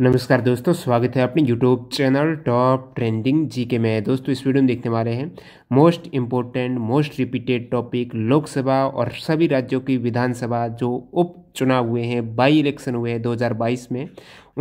नमस्कार दोस्तों स्वागत है अपने YouTube channel top trending GK में दोस्तों इस वीडियो में देखने वाले हैं most important most repeated topic Lok Sabha और सभी राज्यों की विधानसभा जो उप चुनाव हुए हैं बाई इलेक्शन हुए हैं 2022 में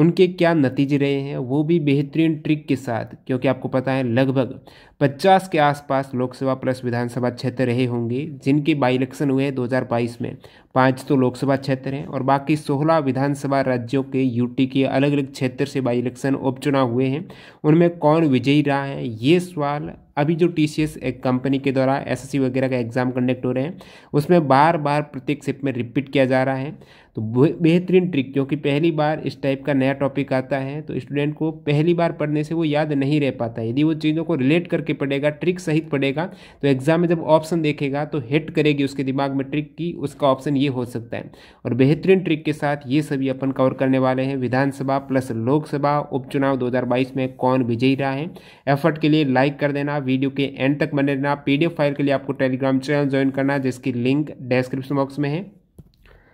उनके क्या नतीजे रहे हैं वो भी बेहतरीन ट्रिक के साथ क्योंकि आपको पता है लगभग 50 के आसपास लोकसभा प्लस विधानसभा क्षेत्र रहे होंगे जिनके बाई इलेक्शन हुए हैं 2022 में पाँच तो लोकसभा क्षेत्र हैं और बाकी 16 विधानसभा राज्यों के यूटी के अलग अलग क्षेत्र से बाई इलेक्शन उपचुनाव हुए हैं उनमें कौन विजयी रहा है ये सवाल अभी जो टी एक कंपनी के द्वारा एस वगैरह का एग्ज़ाम कंडक्ट हो रहे हैं उसमें बार बार प्रत्येक शिफ्ट में रिपीट किया जा रहा है तो बेहतरीन ट्रिक क्योंकि पहली बार इस टाइप का नया टॉपिक आता है तो स्टूडेंट को पहली बार पढ़ने से वो याद नहीं रह पाता यदि वो चीज़ों को रिलेट करके पढ़ेगा ट्रिक सहित पढ़ेगा तो एग्ज़ाम में जब ऑप्शन देखेगा तो हिट करेगी उसके दिमाग में ट्रिक की उसका ऑप्शन ये हो सकता है और बेहतरीन ट्रिक के साथ ये सभी अपन कवर करने वाले हैं विधानसभा प्लस लोकसभा उपचुनाव दो में कौन विजयी रहा है एफर्ट के लिए लाइक कर देना वीडियो के एंड तक बने रहना पीडीएफ फाइल के लिए आपको टेलीग्राम चैनल ज्वाइन करना जिसकी लिंक डिस्क्रिप्शन बॉक्स में है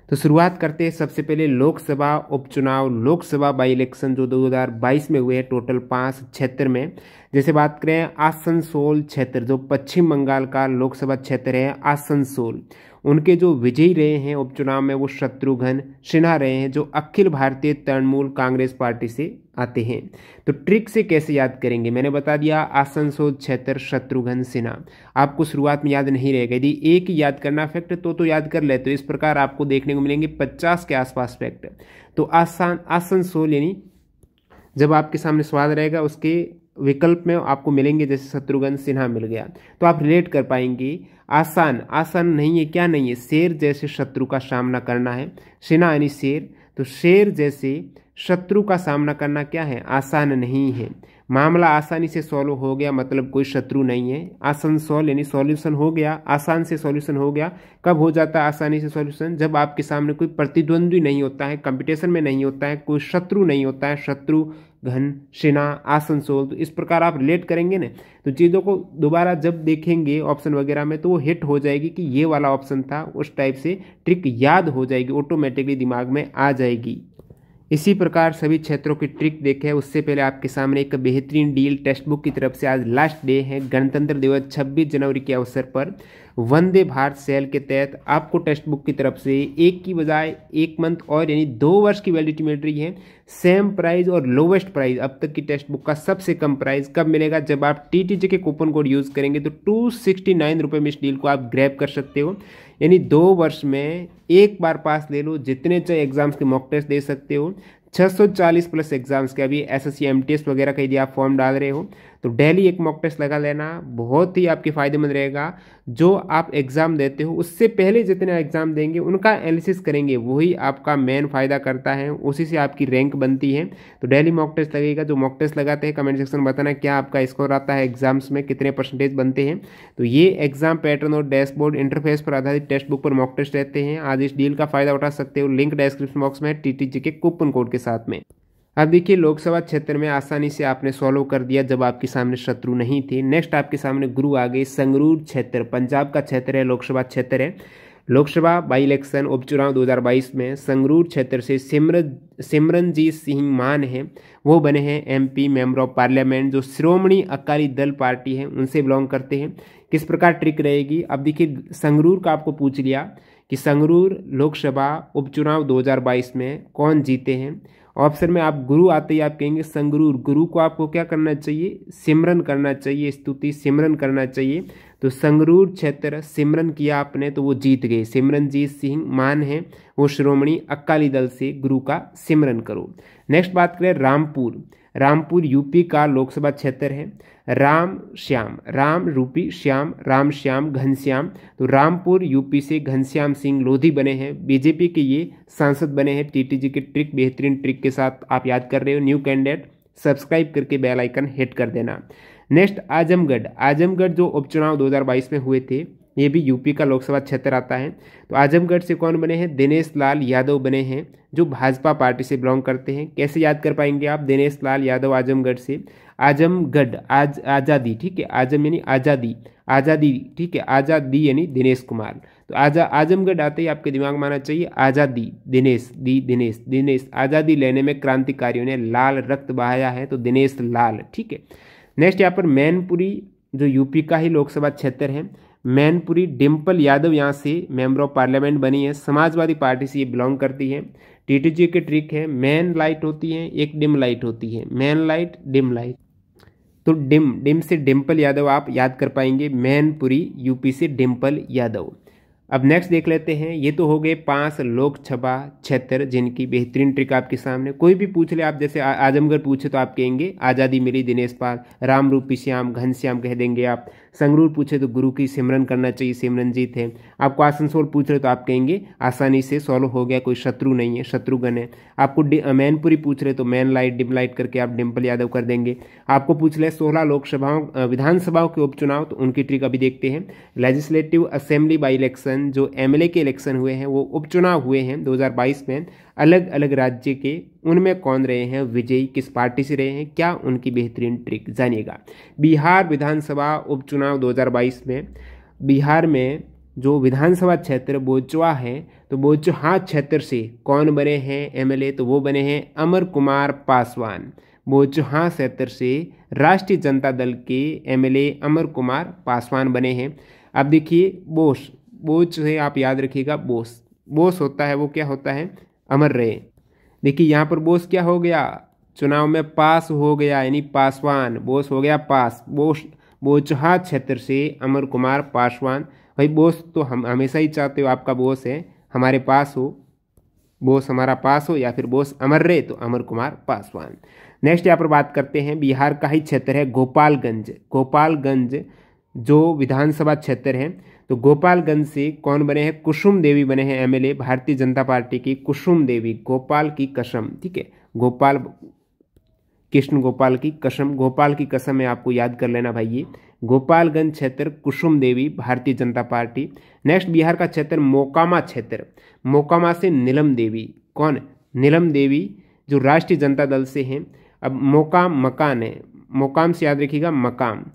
तो शुरुआत करते हैं सबसे पहले लोकसभा उपचुनाव लोकसभा बाई इलेक्शन जो 2022 में हुए हैं टोटल पाँच क्षेत्र में जैसे बात करें आसनसोल क्षेत्र जो पश्चिम बंगाल का लोकसभा क्षेत्र है आसनसोल उनके जो विजयी रहे हैं उपचुनाव में वो शत्रुघ्न सिन्हा रहे हैं जो अखिल भारतीय तृणमूल कांग्रेस पार्टी से आते हैं तो ट्रिक से कैसे याद करेंगे मैंने बता दिया आसनसोल क्षेत्र शत्रुघ्न सिन्हा आपको शुरुआत में याद नहीं रहेगा यदि एक ही याद करना फैक्ट तो तो याद कर लेते तो इस प्रकार आपको देखने को मिलेंगे पचास के आसपास फैक्ट तो आसान आसनसोल यानी जब आपके सामने स्वाद रहेगा उसके विकल्प में आपको मिलेंगे जैसे शत्रुघ्न सिन्हा मिल गया तो आप रिलेट कर पाएंगे आसान आसान नहीं है क्या नहीं है शेर जैसे शत्रु का सामना करना है सेना यानी शेर तो शेर जैसे शत्रु का सामना करना क्या है आसान नहीं है मामला आसानी से सॉल्व हो गया मतलब कोई शत्रु नहीं है आसान सॉल्व यानी सॉल्यूशन हो गया आसान से सॉल्यूशन हो गया कब हो जाता है आसानी से सॉल्यूशन जब आपके सामने कोई प्रतिद्वंद्वी नहीं होता है कंपटीशन में नहीं होता है कोई शत्रु नहीं होता है शत्रु घन शिना आसनसोल तो इस प्रकार आप रिलेट करेंगे ना तो चीज़ों को दोबारा जब देखेंगे ऑप्शन वगैरह में तो वो हिट हो जाएगी कि ये वाला ऑप्शन था उस टाइप से ट्रिक याद हो जाएगी ऑटोमेटिकली दिमाग में आ जाएगी इसी प्रकार सभी क्षेत्रों की ट्रिक देखें उससे पहले आपके सामने एक बेहतरीन डील टेक्स्ट बुक की तरफ से आज लास्ट डे है गणतंत्र दिवस 26 जनवरी के अवसर पर वंदे भारत सेल के तहत आपको टेक्स्ट बुक की तरफ से एक की बजाय एक मंथ और यानी दो वर्ष की वैलिडिटी मिल रही है सेम प्राइस और लोवेस्ट प्राइस अब तक की टेक्स्ट बुक का सबसे कम प्राइस कब मिलेगा जब आप टी के कूपन कोड यूज़ करेंगे तो टू सिक्सटी में इस डील को आप ग्रैप कर सकते हो यानी दो वर्ष में एक बार पास ले लो जितने चाहे एग्ज़ाम्स के मॉक टेस्ट दे सकते हो 640 प्लस एग्जाम्स के अभी एस एस वगैरह का यदि आप फॉर्म डाल रहे हो तो डेली एक मॉक टेस्ट लगा लेना बहुत ही आपके फ़ायदेमंद रहेगा जो आप एग्ज़ाम देते हो उससे पहले जितने एग्ज़ाम देंगे उनका एनालिसिस करेंगे वही आपका मेन फ़ायदा करता है उसी से आपकी रैंक बनती है तो डेली मॉक टेस्ट लगेगा जो मॉक टेस्ट लगाते हैं कमेंट सेक्शन में बताना क्या आपका स्कोर आता है एग्ज़ाम्स में कितने परसेंटेज बनते हैं तो ये एग्ज़ाम पैटर्न और डैशबोर्ड इंटरफेस पर आधारित टेस्ट बुक पर मॉक टेस्ट रहते हैं आज इस डील का फ़ायदा उठा सकते हो लिंक डिस्क्रिप्शन बॉक्स में टी के कूपन कोड के साथ में अब देखिए लोकसभा क्षेत्र में आसानी से आपने सॉल्व कर दिया जब आपके सामने शत्रु नहीं थे नेक्स्ट आपके सामने गुरु आ गए संगरूर क्षेत्र पंजाब का क्षेत्र है लोकसभा क्षेत्र है लोकसभा बाई इलेक्शन उपचुनाव 2022 में संगरूर क्षेत्र से सिमर सिमरनजीत सिंह मान हैं वो बने हैं एमपी मेंबर ऑफ पार्लियामेंट जो श्रोमणी अकाली दल पार्टी है उनसे बिलोंग करते हैं किस प्रकार ट्रिक रहेगी अब देखिए संगरूर का आपको पूछ लिया कि संगरूर लोकसभा उपचुनाव 2022 में कौन जीते हैं ऑप्शन में आप गुरु आते ही आप कहेंगे संगरूर गुरु को आपको क्या करना चाहिए सिमरन करना चाहिए स्तुति सिमरन करना चाहिए तो संगरूर क्षेत्र सिमरन किया आपने तो वो जीत गए सिमरनजीत सिंह मान है वो श्रोमणी अकाली दल से गुरु का सिमरन करो नेक्स्ट बात करें रामपुर रामपुर यूपी का लोकसभा क्षेत्र है राम श्याम राम रूपी श्याम राम श्याम घनश्याम तो रामपुर यूपी से घनश्याम सिंह लोधी बने हैं बीजेपी के ये सांसद बने हैं टीटीजी के ट्रिक बेहतरीन ट्रिक के साथ आप याद कर रहे हो न्यू कैंडिडेट सब्सक्राइब करके बेल आइकन हिट कर देना नेक्स्ट आजमगढ़ आजमगढ़ जो उपचुनाव 2022 में हुए थे ये भी यूपी का लोकसभा क्षेत्र आता है तो आजमगढ़ से कौन बने हैं दिनेश लाल यादव बने हैं जो भाजपा पार्टी से बिलोंग करते हैं कैसे याद कर पाएंगे आप दिनेश लाल यादव आजमगढ़ से आजमगढ़ आज आज़ादी ठीक है आजम यानी आज़ादी आज़ादी ठीक है आज़ादी यानी दिनेश कुमार तो आजा आजमगढ़ आते ही आपके दिमाग में आना चाहिए आज़ादी दिनेश दी दिनेश दिनेश आज़ादी लेने में क्रांतिकारियों ने लाल रक्त बहाया है तो दिनेश लाल ठीक है नेक्स्ट यहाँ पर मैनपुरी जो यूपी का ही लोकसभा क्षेत्र है मैनपुरी डिम्पल यादव यहाँ से मेंबर ऑफ पार्लियामेंट बनी है समाजवादी पार्टी से ये बिलोंग करती है टीटीजी के ट्रिक है मैन लाइट होती है एक डिम लाइट होती है मैन लाइट डिम लाइट तो डिम डिम से डिम्पल यादव आप याद कर पाएंगे मैनपुरी यूपी से डिम्पल यादव अब नेक्स्ट देख लेते हैं ये तो हो गए पांच लोकसभा क्षेत्र जिनकी बेहतरीन ट्रिक आपके सामने कोई भी पूछ ले आप जैसे आजमगढ़ पूछे तो आप कहेंगे आज़ादी मिली दिनेश पाल राम रूपी श्याम घनश्याम कह देंगे आप संगरूर पूछे तो गुरु की सिमरन करना चाहिए सिमरनजीत है आपको आसनसोल पूछ रहे तो आप कहेंगे आसानी से सॉल्व हो गया कोई शत्रु नहीं है शत्रुघ्न है आपको मैनपुरी पूछ रहे तो मैन लाइट डिम लाइट करके आप डिम्पल यादव कर देंगे आपको पूछ रहे सोलह लोकसभाओं विधानसभाओं के उपचुनाव तो उनकी ट्रिक अभी देखते हैं लेजिस्लेटिव असेंबली बाई इलेक्शन जो एम के इलेक्शन हुए हैं वो उपचुनाव हुए हैं दो में अलग अलग राज्य के उनमें कौन रहे हैं विजयी किस पार्टी से रहे हैं क्या उनकी बेहतरीन ट्रिक जानिएगा बिहार विधानसभा उपचुनाव 2022 में बिहार में जो विधानसभा क्षेत्र बोचवा है तो बोचहा क्षेत्र से कौन बने हैं एमएलए तो वो बने हैं अमर कुमार पासवान बोचहा क्षेत्र से राष्ट्रीय जनता दल के एमएलए अमर कुमार पासवान बने हैं अब देखिए बोस बोच से आप याद रखिएगा बोस बोस होता है वो क्या होता है अमर रहे देखिए यहाँ पर बोस क्या हो गया चुनाव में पास हो गया यानी पासवान बोस हो गया पास बोस बोचहा क्षेत्र से अमर कुमार पासवान भाई बोस तो हम हमेशा ही चाहते हो आपका बोस है हमारे पास हो बोस हमारा पास हो या फिर बोस अमर रहे तो अमर कुमार पासवान नेक्स्ट यहाँ पर बात करते हैं बिहार का ही क्षेत्र है गोपालगंज गोपालगंज जो विधानसभा क्षेत्र है तो गोपालगंज से कौन बने हैं कुसुम देवी बने हैं एमएलए भारतीय जनता पार्टी की कुसुम देवी गोपाल की कसम ठीक है गोपाल कृष्ण गोपाल की कसम गोपाल की कसम है आपको याद कर लेना भाई ये गोपालगंज क्षेत्र कुसुम देवी भारतीय जनता पार्टी नेक्स्ट बिहार का क्षेत्र मोकामा क्षेत्र मोकामा से नीलम देवी कौन नीलम देवी जो राष्ट्रीय जनता दल से हैं अब मोकाम मकान है मोकाम से याद रखिएगा मकाम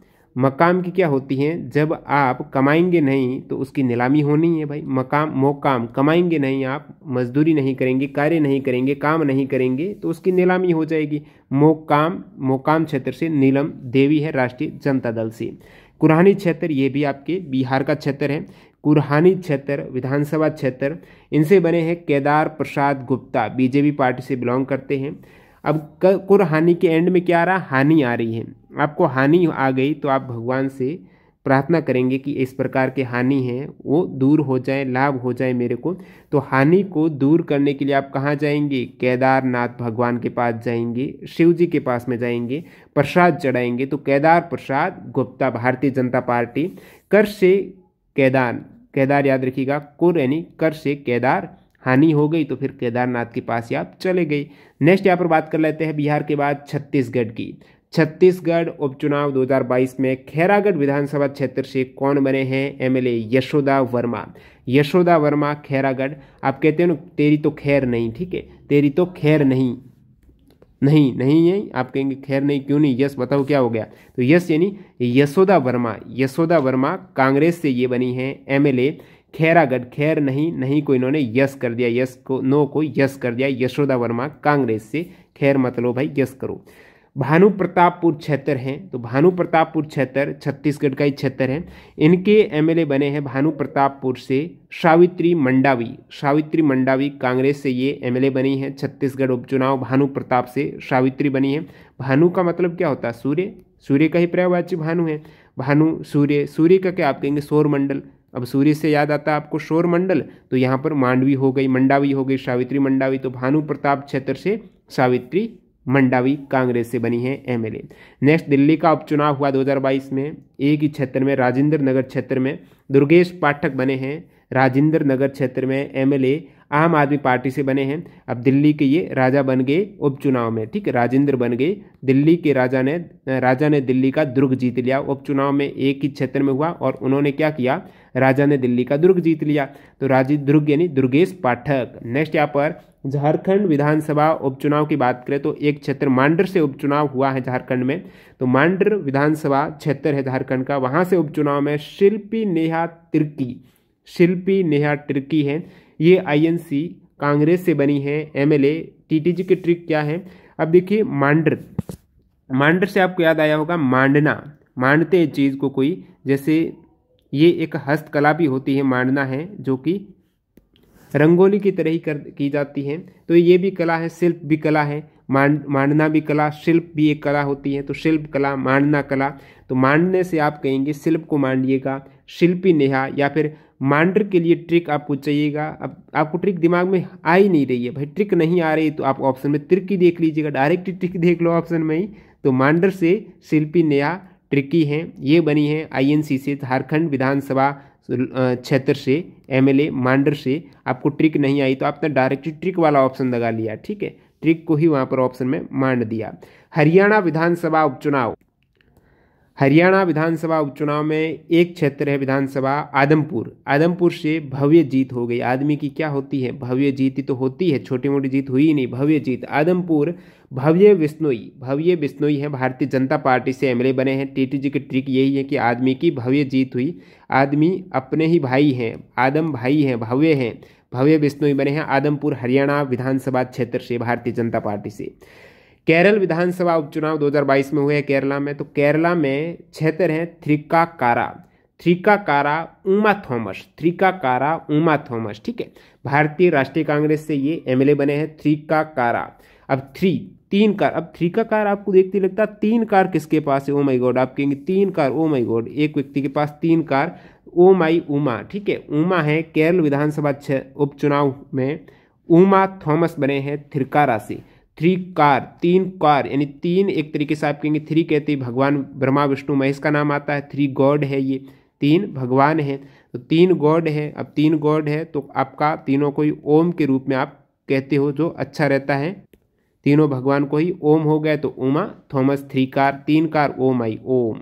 मकाम की क्या होती है जब आप कमाएंगे नहीं तो उसकी नीलामी होनी है भाई मकाम मोकाम कमाएंगे नहीं आप मजदूरी नहीं करेंगे कार्य नहीं करेंगे काम नहीं करेंगे तो उसकी नीलामी हो जाएगी मोकाम मोकाम क्षेत्र से नीलम देवी है राष्ट्रीय जनता दल से कुरहानी क्षेत्र ये भी आपके बिहार का क्षेत्र है कुरहानी क्षेत्र विधानसभा क्षेत्र इनसे बने हैं केदार प्रसाद गुप्ता बीजेपी पार्टी से बिलोंग करते हैं अब कुर हानि के एंड में क्या आ रहा हानि आ रही है आपको हानि आ गई तो आप भगवान से प्रार्थना करेंगे कि इस प्रकार के हानि हैं वो दूर हो जाए लाभ हो जाए मेरे को तो हानि को दूर करने के लिए आप कहाँ जाएंगे केदारनाथ भगवान के पास जाएंगे शिव जी के पास में जाएंगे प्रसाद चढ़ाएंगे तो केदार प्रसाद गुप्ता भारतीय जनता पार्टी कर से केदार केदार याद रखिएगा कुर यानी कर से केदार हानि हो गई तो फिर केदारनाथ के पास ही आप चले गए नेक्स्ट यहाँ पर बात कर लेते हैं बिहार के बाद छत्तीसगढ़ की छत्तीसगढ़ उपचुनाव 2022 में खैरागढ़ विधानसभा क्षेत्र से कौन बने हैं एमएलए यशोदा वर्मा यशोदा वर्मा खैरागढ़ आप कहते हो तेरी तो खैर नहीं ठीक है तेरी तो खैर नहीं नहीं नहीं है आप कहेंगे खैर नहीं क्यों नहीं यस बताओ क्या हो गया तो यस यानी यशोदा वर्मा यशोदा वर्मा कांग्रेस से ये बनी है एमएलए खैरागढ़ खैर नहीं नहीं को इन्होंने यस कर दिया यस को नो को यस कर दिया यशोदा वर्मा कांग्रेस से खैर मतलब भाई यस करो भानु प्रतापपुर क्षेत्र हैं तो भानु प्रतापपुर क्षेत्र छत्तीसगढ़ का ही क्षेत्र है इनके एमएलए बने हैं भानु प्रतापपुर से सावित्री मंडावी सावित्री मंडावी कांग्रेस से ये एमएलए बनी है छत्तीसगढ़ उपचुनाव भानु प्रताप से सावित्री बनी है भानु का मतलब क्या होता है सूर्य सूर्य का ही पर्यायवाची भानु है भानु सूर्य सूर्य का क्या आप कहेंगे सौरमंडल अब सूर्य से याद आता है आपको शोर मंडल तो यहाँ पर मांडवी हो गई मंडावी हो गई सावित्री मंडावी तो भानु प्रताप क्षेत्र से सावित्री मंडावी कांग्रेस से बनी है एमएलए नेक्स्ट दिल्ली का उपचुनाव हुआ 2022 में एक ही क्षेत्र में राजेंद्र नगर क्षेत्र में दुर्गेश पाठक बने हैं राजेंद्र नगर क्षेत्र में एमएलए आम आदमी पार्टी से बने हैं अब दिल्ली के ये राजा बन गए उपचुनाव में ठीक राजेंद्र बन गए दिल्ली के राजा ने राजा ने दिल्ली का दुर्ग जीत लिया उपचुनाव में एक ही क्षेत्र में हुआ और उन्होंने क्या किया राजा ने दिल्ली का दुर्ग जीत लिया तो राजीव दुर्ग यानी दुर्गेश पाठक नेक्स्ट यहाँ पर झारखंड विधानसभा उपचुनाव की बात करें तो एक क्षेत्र मांडर से उपचुनाव हुआ है झारखंड में तो मांडर विधानसभा क्षेत्र है झारखंड का वहाँ से उपचुनाव में शिल्पी नेहा तिर्की शिल्पी नेहा ट्रिकी हैं ये आईएनसी कांग्रेस से बनी है एमएलए टीटीजी की ट्रिक क्या है अब देखिए मांडर मांडर से आपको याद आया होगा मांडना मांडते हैं चीज़ को कोई जैसे ये एक हस्तकला भी होती है मांडना है जो कि रंगोली की तरह ही कर की जाती है तो ये भी कला है शिल्प भी कला है मांड मांडना भी कला शिल्प भी एक कला होती है तो शिल्प कला मांडना कला तो मांडने से आप कहेंगे शिल्प को मांडिएगा शिल्पी नेहा या फिर मांडर के लिए ट्रिक आपको चाहिएगा अब आपको ट्रिक दिमाग में आ ही नहीं रही है भाई ट्रिक नहीं आ रही तो आप ऑप्शन में तिरकी देख लीजिएगा डायरेक्ट ट्रिक देख लो ऑप्शन में ही तो मांडर से शिल्पी नेहा ट्रिकी हैं ये बनी है आईएनसी से झारखंड विधानसभा क्षेत्र से एमएलए मांडर से आपको ट्रिक नहीं आई तो आपने डायरेक्ट ट्रिक वाला ऑप्शन लगा लिया ठीक है ट्रिक को ही वहाँ पर ऑप्शन में मांड दिया हरियाणा विधानसभा उपचुनाव हरियाणा विधानसभा उपचुनाव में एक क्षेत्र है विधानसभा आदमपुर आदमपुर से भव्य जीत हो गई आदमी की क्या होती है भव्य जीत तो होती है छोटी मोटी जीत हुई नहीं भव्य जीत आदमपुर भव्य बिश्नोई भव्य बिश्नोई है भारतीय जनता पार्टी से एमएलए बने हैं टी जी की ट्रिक यही है कि आदमी की भव्य जीत हुई आदमी अपने ही भाई हैं आदम भाई हैं भव्य हैं भव्य बिश्नोई बने हैं आदमपुर हरियाणा विधानसभा क्षेत्र से भारतीय जनता पार्टी से केरल विधानसभा उपचुनाव 2022 में हुए हैं केरला में तो केरला में क्षेत्र हैं थ्रिका कारा थ्रिका कारा उमा थॉमस थ्रिका कारा उमा थॉमस ठीक है भारतीय राष्ट्रीय कांग्रेस से ये एमएलए बने हैं थ्रिका कारा अब थ्री तीन कार अब थ्री का कार आपको देखते लगता है तीन कार किसके पास है ओ माई गॉड आप कहेंगे तीन कार ओ माई गॉड एक व्यक्ति के पास तीन कार ओ माई उमा ठीक है उमा है केरल विधानसभा उपचुनाव में उमा थॉमस बने हैं थिरकारा से थ्री कार तीन कार यानी तीन एक तरीके से आप कहेंगे थ्री कहते हैं भगवान ब्रह्मा विष्णु महेश का नाम आता है थ्री गॉड है ये तीन भगवान है तो तीन गॉड है अब तीन गॉड है तो आपका तीनों को ही ओम के रूप में आप कहते हो जो अच्छा रहता है तीनों भगवान को ही ओम हो गए तो उमा थॉमस थ्री कार तीन कार ओम आई ओम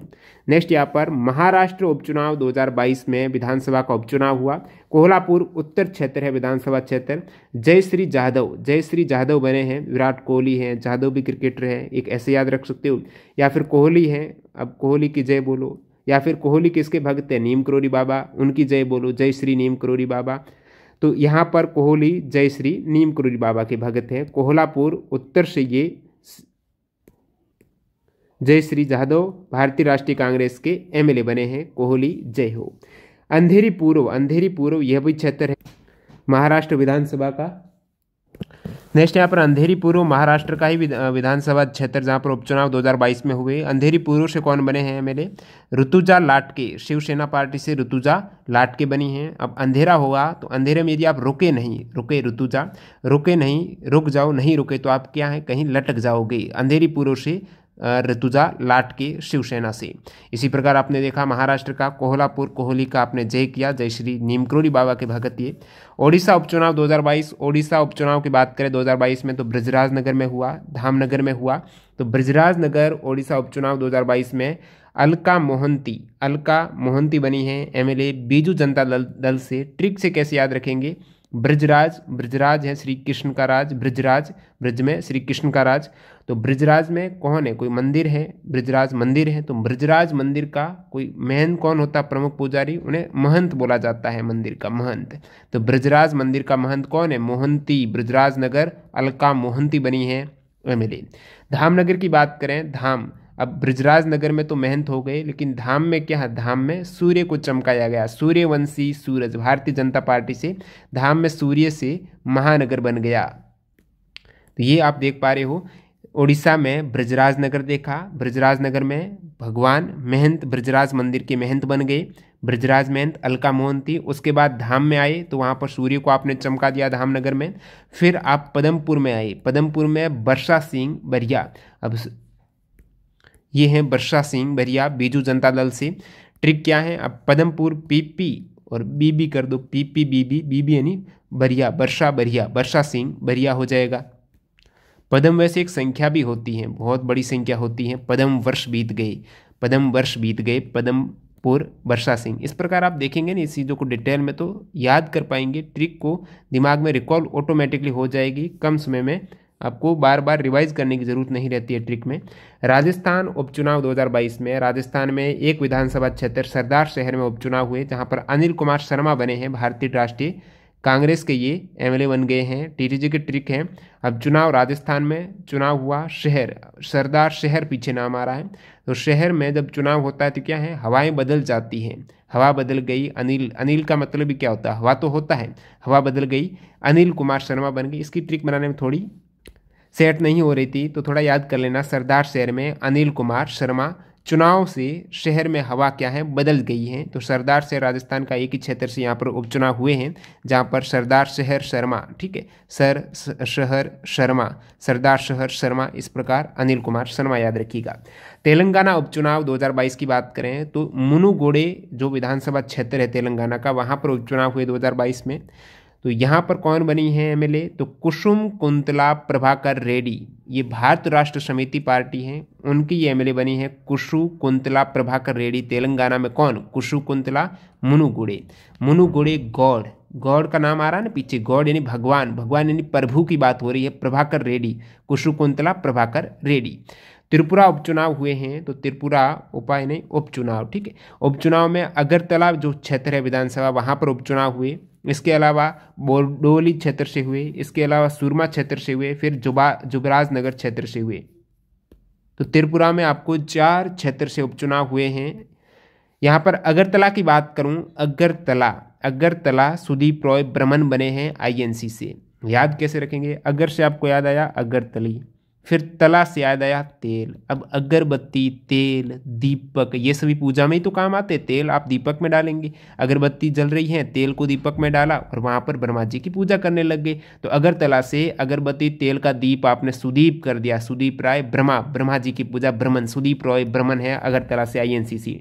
नेक्स्ट यहाँ पर महाराष्ट्र उपचुनाव 2022 में विधानसभा का उपचुनाव हुआ कोल्हापुर उत्तर क्षेत्र है विधानसभा क्षेत्र जय श्री जाधव जय श्री जाधव बने हैं विराट कोहली हैं जाधव भी क्रिकेटर हैं एक ऐसे याद रख सकते हो या फिर कोहली हैं अब कोहली की जय बोलो या फिर कोहली किसके भक्त हैं नीम करोरी बाबा उनकी जय बोलो जय श्री नीम करोरी बाबा तो यहाँ पर कोहली जयश्री नीम क्रूज बाबा के भगत हैं कोहलापुर उत्तर से ये जयश्री जाधव भारतीय राष्ट्रीय कांग्रेस के एमएलए बने हैं कोहली जय हो अंधेरी पूर्व अंधेरी पूर्व यह भी क्षेत्र है महाराष्ट्र विधानसभा का नेक्स्ट यहाँ पर अंधेरी पूर्व महाराष्ट्र का ही विधानसभा क्षेत्र जहाँ पर उपचुनाव 2022 में हुए अंधेरी पूर्व से कौन बने हैं मेरे ऋतुजा लाटके शिवसेना पार्टी से ऋतुजा लाटके बनी हैं अब अंधेरा होगा तो अंधेरे में यदि आप रुके नहीं रुके ऋतुजा रुके नहीं रुक जाओ नहीं रुके तो आप क्या हैं कहीं लटक जाओगे अंधेरी पूर्व से ऋतुजा लाट की शिवसेना से इसी प्रकार आपने देखा महाराष्ट्र का कोहलापुर कोहली का आपने जय किया जय श्री नीमक्रोली बाबा के भगत ये ओडिशा उपचुनाव 2022 ओडिशा उपचुनाव की बात करें 2022 में तो ब्रजराज नगर में हुआ धामनगर में हुआ तो ब्रजराज नगर ओडिशा उपचुनाव 2022 में अलका मोहंती अलका मोहंती बनी है एमएलए बीजू जनता दल से ट्रिक से कैसे याद रखेंगे ब्रजराज ब्रजराज है श्री कृष्ण का राज ब्रजराज ब्रज में श्री कृष्ण का राज तो ब्रजराज में कौन है कोई मंदिर है ब्रजराज मंदिर है तो ब्रजराज मंदिर का कोई महंत कौन होता प्रमुख पुजारी उन्हें महंत बोला जाता है मंदिर का महंत तो ब्रजराज मंदिर का महंत कौन है मोहंती ब्रजराज नगर अलका मोहंती बनी है एम धामनगर की बात करें धाम अब ब्रजराज नगर में तो महंत हो गए लेकिन धाम में क्या है धाम में सूर्य को चमकाया गया सूर्यवंशी सूरज भारतीय जनता पार्टी से धाम में सूर्य से महानगर बन गया तो ये आप देख पा रहे हो उड़ीसा में ब्रजराज नगर देखा ब्रजराज नगर में भगवान महंत ब्रजराज मंदिर के महंत बन गए ब्रजराज महंत अलका मोहन थी उसके बाद धाम में आए तो वहाँ पर सूर्य को आपने चमका दिया धाम नगर में फिर आप पदमपुर में आए पदमपुर में वर्षा सिंह बरिया अब ये हैं वर्षा सिंह बरिया बीजू जनता दल से ट्रिक क्या है अब पदमपुर पीपी और बीबी कर दो पीपी बीबी बीबी यानी बरिया वर्षा बरिया वर्षा सिंह बरिया हो जाएगा पदम वैसे एक संख्या भी होती है बहुत बड़ी संख्या होती है पदम वर्ष बीत गए पदम वर्ष बीत गए पदमपुर वर्षा सिंह इस प्रकार आप देखेंगे ना इस चीज़ों को डिटेल में तो याद कर पाएंगे ट्रिक को दिमाग में रिकॉल ऑटोमेटिकली हो जाएगी कम समय में आपको बार बार रिवाइज करने की ज़रूरत नहीं रहती है ट्रिक में राजस्थान उपचुनाव 2022 में राजस्थान में एक विधानसभा क्षेत्र सरदार शहर में उपचुनाव हुए जहां पर अनिल कुमार शर्मा बने हैं भारतीय राष्ट्रीय कांग्रेस के ये एमएलए बन गए हैं टीटीजी के ट्रिक हैं अब चुनाव राजस्थान में चुनाव हुआ शहर सरदार शहर पीछे नाम आ रहा है तो शहर में जब चुनाव होता है तो क्या है हवाएं बदल जाती हैं हवा बदल गई अनिल अनिल का मतलब भी क्या होता है हवा तो होता है हवा बदल गई अनिल कुमार शर्मा बन गई इसकी ट्रिक बनाने में थोड़ी सेट नहीं हो रही थी तो थोड़ा याद कर लेना सरदार शहर में अनिल कुमार शर्मा चुनाव से शहर में हवा क्या है बदल गई है तो सरदार शहर राजस्थान का एक ही क्षेत्र से यहाँ पर उपचुनाव हुए हैं जहाँ पर सरदार शहर शर्मा ठीक है सर शहर शर्मा सरदार शहर शर्मा इस प्रकार अनिल कुमार शर्मा याद रखिएगा तेलंगाना उपचुनाव 2022 की बात करें तो मुनुगोड़े जो विधानसभा क्षेत्र है तेलंगाना का वहाँ पर उपचुनाव हुए दो में तो यहाँ पर कौन बनी है एमएलए तो कुसुम कुंतला प्रभाकर रेड्डी ये भारत राष्ट्र समिति पार्टी हैं उनकी ये एमएलए बनी है कुशु कुंतला प्रभाकर रेड्डी तेलंगाना में कौन कुशु कुंतला मुनुगुड़े मुनुगुड़े गौड़ गौड़ का नाम आ रहा है ना पीछे गौड़ यानी भगवान भगवान यानी प्रभु की बात हो रही है प्रभाकर रेड्डी कुशु कुंतला प्रभाकर रेड्डी त्रिपुरा उपचुनाव हुए हैं तो त्रिपुरा उपाय नहीं उपचुनाव ठीक है उपचुनाव में अगरतला जो क्षेत्र है विधानसभा वहाँ पर उपचुनाव हुए इसके अलावा बोडोली क्षेत्र से हुए इसके अलावा सुरमा क्षेत्र से हुए फिर जुबा जुबराज नगर क्षेत्र से हुए तो त्रिपुरा में आपको चार क्षेत्र से उपचुनाव हुए हैं यहाँ पर अगरतला की बात करूँ अगरतला अगरतला सुदीप रॉय ब्रह्मन बने हैं आईएनसी से याद कैसे रखेंगे अगर से आपको याद आया अगरतली फिर तला से याद आया तेल अब अगरबत्ती तेल दीपक ये सभी पूजा में ही तो काम आते तेल आप दीपक में डालेंगे अगरबत्ती जल रही है तेल को दीपक में डाला और वहाँ पर ब्रह्मा जी की पूजा करने लग गए तो अगरतला से अगरबत्ती तेल का दीप आपने सुदीप कर दिया सुदीप राय ब्रह्मा ब्रह्मा जी की पूजा ब्रह्मन सुदीप रॉय ब्रह्मन है अगरतला से आई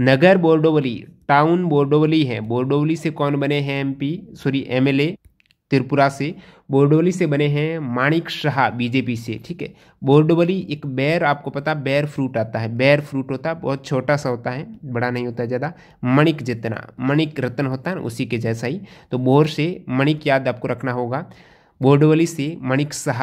नगर बोर्डोवली टाउन बोर्डोवली है बोर्डोवली से कौन बने हैं एमपी सॉरी एमएलए त्रिपुरा से बोर्डोली से बने हैं माणिक शाह बीजेपी से ठीक है बोर्डोली एक बैर आपको पता बैर फ्रूट आता है बैर फ्रूट होता है बहुत छोटा सा होता है बड़ा नहीं होता ज़्यादा मणिक जितना मणिक रत्न होता है ना उसी के जैसा ही तो बोर से मणिक याद आपको रखना होगा बोर्डोली से Manik Saha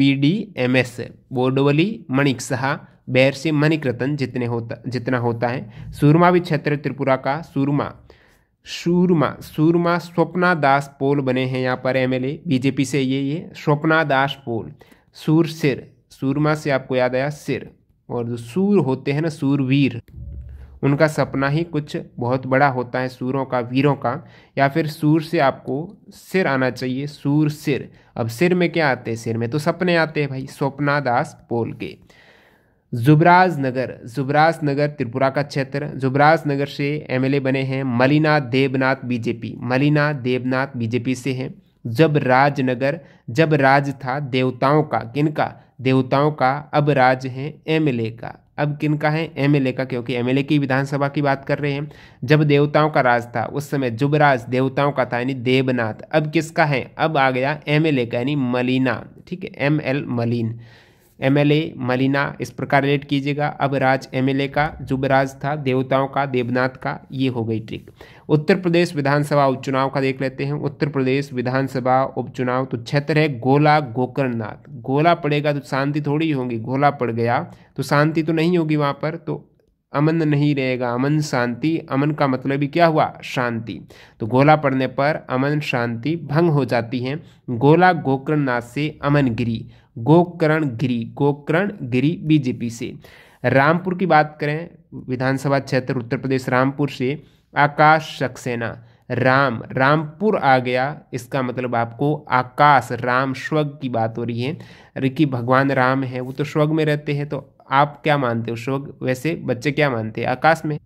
B D M S Bordowali Manik Saha बैर से मणिक रतन जितने होता जितना होता है सूरमा भी क्षेत्र त्रिपुरा का सूरमा सूरमा सूरमा स्वप्ना दास पोल बने हैं यहाँ पर एमएलए बीजेपी से ये ये स्वप्ना दास पोल सूर सिर सूरमा से आपको याद आया सिर और जो सूर होते हैं ना सूरवीर उनका सपना ही कुछ बहुत बड़ा होता है सूरों का वीरों का या फिर सूर से आपको सिर आना चाहिए सूर सिर अब सिर में क्या आते हैं सिर में तो सपने आते हैं भाई स्वप्ना दास पोल के जुबराज नगर जुबराज नगर त्रिपुरा का क्षेत्र जुबराज नगर से एमएलए बने हैं मलिना देवनाथ बीजेपी मलिना देवनाथ बीजेपी से हैं जब राजनगर जब राज था देवताओं का किनका देवताओं का अब राज है एमएलए का अब किनका है एमएलए का क्योंकि एमएलए की विधानसभा की बात कर रहे हैं जब देवताओं का राज था उस समय जुबराज देवताओं का था यानी देवनाथ अब किसका है अब आ गया एमएलए का यानी मलिना ठीक है M L Malin MLA Malina इस प्रकार रिलेट कीजिएगा अब राज एमएलए का जुबराज था देवताओं का देवनाथ का ये हो गई ट्रिक उत्तर प्रदेश विधानसभा उपचुनाव का देख लेते हैं उत्तर प्रदेश विधानसभा उपचुनाव तो क्षेत्र है गोला गोकर्णनाथ गोला पड़ेगा तो शांति थोड़ी होगी गोला पड़ गया तो शांति तो नहीं होगी वहाँ पर तो अमन नहीं रहेगा अमन शांति अमन का मतलब ही क्या हुआ शांति तो गोला पड़ने पर अमन शांति भंग हो जाती है गोला गोकर्णनाथ से अमन गिरी गोकरण गिरी गोकर्ण गिरी बीजेपी से रामपुर की बात करें विधानसभा क्षेत्र उत्तर प्रदेश रामपुर से आकाश सक्सेना राम रामपुर आ गया इसका मतलब आपको आकाश राम स्वर्ग की बात हो रही है कि भगवान राम है वो तो स्वर्ग में रहते हैं तो आप क्या मानते हो स्वर्ग वैसे बच्चे क्या मानते हैं आकाश में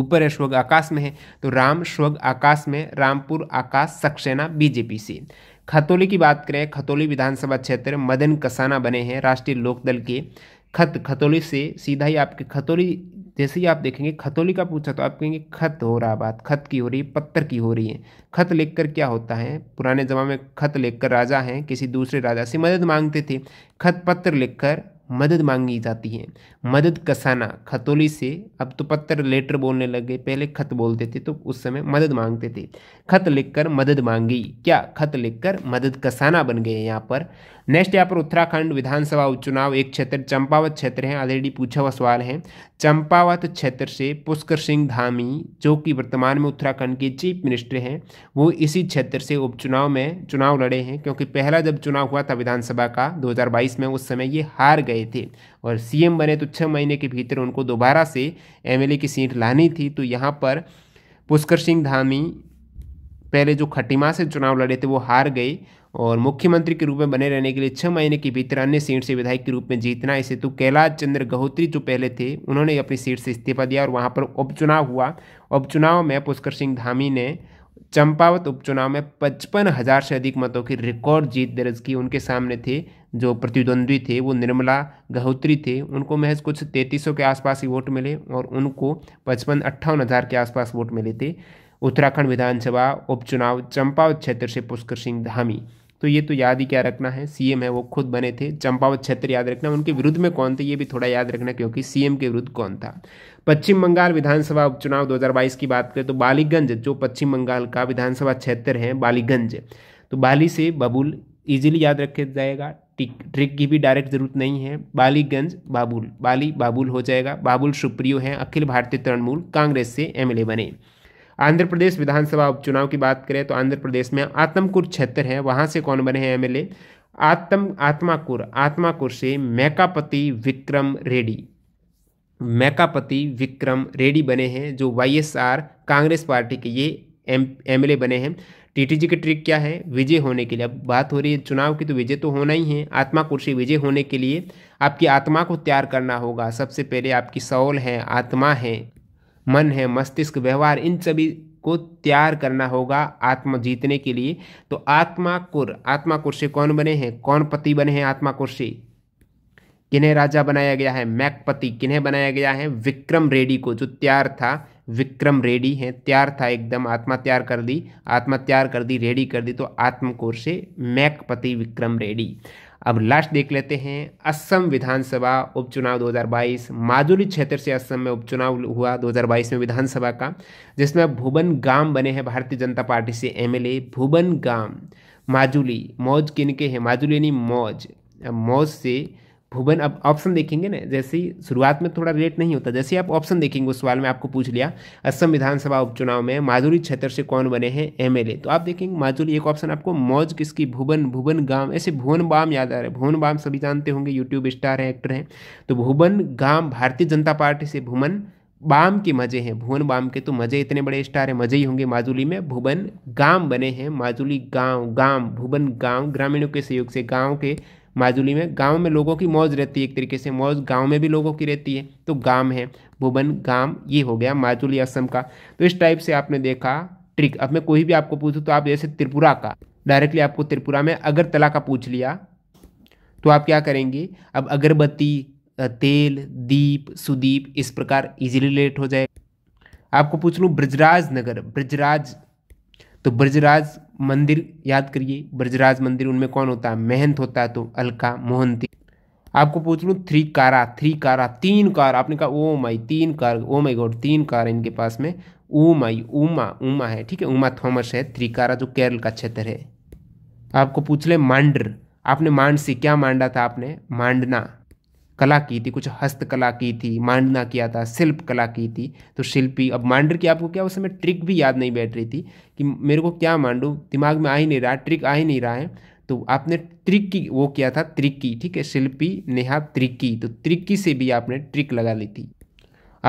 ऊपर है स्वर्ग आकाश में है तो राम स्वग आकाश में रामपुर आकाश सक्सेना बीजेपी से खतौली की बात करें खतौली विधानसभा क्षेत्र मदन कसाना बने हैं राष्ट्रीय लोकदल के खत खतौली से सीधा ही आपके खतौली जैसे ही आप देखेंगे खतौली का पूछा तो आप कहेंगे खत हो रहा बात खत की हो रही है पत्थर की हो रही है खत लिखकर क्या होता है पुराने जमाने में खत लिखकर राजा हैं किसी दूसरे राजा से मदद मांगते थे खत पत्र लिखकर मदद मांगी जाती है मदद कसाना खतौली से अब तो पत्थर लेटर बोलने लगे पहले खत बोलते थे तो उस समय मदद मांगते थे खत लिखकर मदद मांगी क्या खत लिखकर मदद कसाना बन गए यहाँ पर नेक्स्ट यहाँ पर उत्तराखंड विधानसभा उपचुनाव एक क्षेत्र चंपावत क्षेत्र है ऑलरेडी पूछा हुआ सवाल है चंपावत क्षेत्र से पुष्कर सिंह धामी जो कि वर्तमान में उत्तराखंड के चीफ मिनिस्टर हैं वो इसी क्षेत्र से उपचुनाव में चुनाव लड़े हैं क्योंकि पहला जब चुनाव हुआ था विधानसभा का दो में उस समय ये हार गए गए थे और सीएम बने तो छः महीने के भीतर उनको दोबारा से एमएलए की सीट लानी थी तो यहाँ पर पुष्कर सिंह धामी पहले जो खटिमा से चुनाव लड़े थे वो हार गए और मुख्यमंत्री के रूप में बने रहने के लिए छः महीने के भीतर अन्य सीट से विधायक के रूप में जीतना इसे तो कैलाश चंद्र गहोत्री जो पहले थे उन्होंने अपनी सीट से इस्तीफा दिया और वहाँ पर उपचुनाव हुआ उपचुनाव में पुष्कर सिंह धामी ने चंपावत उपचुनाव में पचपन हज़ार से अधिक मतों की रिकॉर्ड जीत दर्ज की उनके सामने थे जो प्रतिद्वंद्वी थे वो निर्मला गहोत्री थे उनको महज कुछ तैंतीस के आसपास ही वोट मिले और उनको पचपन अट्ठावन हज़ार के आसपास वोट मिले थे उत्तराखंड विधानसभा उपचुनाव चंपावत क्षेत्र से पुष्कर सिंह धामी तो ये तो याद ही क्या रखना है सीएम है वो खुद बने थे चंपावत क्षेत्र याद रखना उनके विरुद्ध में कौन थे ये भी थोड़ा याद रखना क्योंकि सीएम के विरुद्ध कौन था पश्चिम बंगाल विधानसभा उपचुनाव 2022 की बात करें तो बालीगंज जो पश्चिम बंगाल का विधानसभा क्षेत्र है बालीगंज तो बाली से बबुल इजीली याद रखे जाएगा टिक ट्रिक की भी डायरेक्ट जरूरत नहीं है बालीगंज बाबुल बाली बाबुल हो जाएगा बाबुल सुप्रियो हैं अखिल भारतीय तृणमूल कांग्रेस से एमएलए बने आंध्र प्रदेश विधानसभा उपचुनाव की बात करें तो आंध्र प्रदेश में आत्मकुर क्षेत्र है वहाँ से कौन बने हैं एमएलए आत्म आत्माकुर आत्माकुर से मैकापति विक्रम रेड्डी मैकापति विक्रम रेड्डी बने हैं जो वाईएसआर कांग्रेस पार्टी के ये एम एमएलए बने हैं टीटीजी की ट्रिक क्या है विजय होने के लिए अब बात हो रही है चुनाव की तो विजय तो होना ही है आत्मा कुर्सी विजय होने के लिए आपकी आत्मा को तैयार करना होगा सबसे पहले आपकी सौल है आत्मा है मन है मस्तिष्क व्यवहार इन सभी को तैयार करना होगा आत्मा जीतने के लिए तो आत्मा कुर आत्मा कुर से कौन बने हैं कौन पति बने हैं आत्मा कुर से किन्हें राजा बनाया गया है मैकपति किन्हें बनाया गया है विक्रम रेडी को जो तैयार था विक्रम रेडी है तैयार था एकदम आत्मा तैयार कर दी आत्मा तैयार कर दी रेडी कर दी तो आत्मकोर से मैकपति विक्रम रेडी अब लास्ट देख लेते हैं असम विधानसभा उपचुनाव 2022 माजुली क्षेत्र से असम में उपचुनाव हुआ 2022 में विधानसभा का जिसमें भुवन गाम बने हैं भारतीय जनता पार्टी से एमएलए भुवन गाम माजुली मौज किन के हैं माजुली यानी मौज मौज से भुवन अब ऑप्शन देखेंगे ना जैसे शुरुआत में थोड़ा रेट नहीं होता जैसे आप ऑप्शन देखेंगे उस सवाल में आपको पूछ लिया असम विधानसभा उपचुनाव में माधुरी क्षेत्र से कौन बने हैं एमएलए तो आप देखेंगे माधुरी एक ऑप्शन आपको मौज किसकी भुवन भुवन गाम ऐसे भुवन बाम याद आ रहा है भुवन बाम सभी जानते होंगे यूट्यूब स्टार हैं एक्टर हैं तो भुवन गाम भारतीय जनता पार्टी से भुवन बाम के मज़े हैं भुवन बाम के तो मज़े इतने बड़े स्टार हैं मज़े ही होंगे माजुली में भुवन गांव बने हैं माजुली गांव गांव भुवन गांव ग्रामीणों के सहयोग से गांव के माजुली में गांव में लोगों की मौज रहती है एक तरीके से मौज गांव में भी लोगों की रहती है तो गांव है भुवन गांव ये हो गया माजुली असम का तो इस टाइप से आपने देखा ट्रिक अब मैं कोई भी आपको पूछूँ तो आप जैसे त्रिपुरा का डायरेक्टली आपको त्रिपुरा में अगरतला का पूछ लिया तो आप क्या करेंगे अब अगरबत्ती तेल दीप सुदीप इस प्रकार इजीली रिलेट हो जाए आपको पूछ लूँ ब्रजराज नगर ब्रजराज तो ब्रजराज मंदिर याद करिए ब्रजराज मंदिर उनमें कौन होता है महंत होता है तो अलका मोहंती आपको पूछ लूँ थ्री कारा थ्री कारा तीन कार आपने कहा ओ माई तीन कार ओ माई गॉड तीन कार इनके पास में ओ माई उमा उमा है ठीक है उमा थॉमस है थ्री कारा जो केरल का क्षेत्र है आपको पूछ ले मांडर आपने मांड से क्या मांडा था आपने मांडना कला की थी कुछ हस्तकला की थी मांडना किया था शिल्प कला की थी तो शिल्पी अब मांडर की आपको क्या उस समय ट्रिक भी याद नहीं बैठ रही थी कि मेरे को क्या मांडू दिमाग में आ ही नहीं रहा ट्रिक आ ही नहीं रहा है तो आपने ट्रिक की वो किया था त्रिक्की ठीक है शिल्पी नेहा त्रिक्की तो त्रिक्की से भी आपने ट्रिक लगा ली थी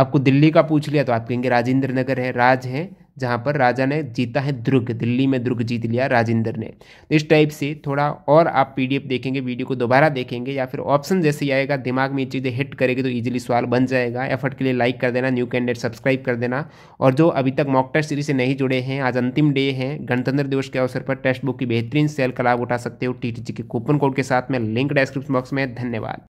आपको दिल्ली का पूछ लिया तो आप कहेंगे राजेंद्र नगर है राज है जहाँ पर राजा ने जीता है दुर्ग दिल्ली में दुर्ग जीत लिया राजेंद्र ने तो इस टाइप से थोड़ा और आप पीडीएफ देखेंगे वीडियो को दोबारा देखेंगे या फिर ऑप्शन जैसे ही आएगा दिमाग में ये चीज़ें हिट करेगी तो ईजिली सवाल बन जाएगा एफर्ट के लिए लाइक कर देना न्यू कैंडिडेट सब्सक्राइब कर देना और जो अभी तक मॉक टेस्ट सीरीज से नहीं जुड़े हैं आज अंतिम डे है गणतंत्र दिवस के अवसर पर टेक्स्ट बुक की बेहतरीन सेल का लाभ उठा सकते हो टी के कूपन कोड के साथ में लिंक डिस्क्रिप्शन बॉक्स में धन्यवाद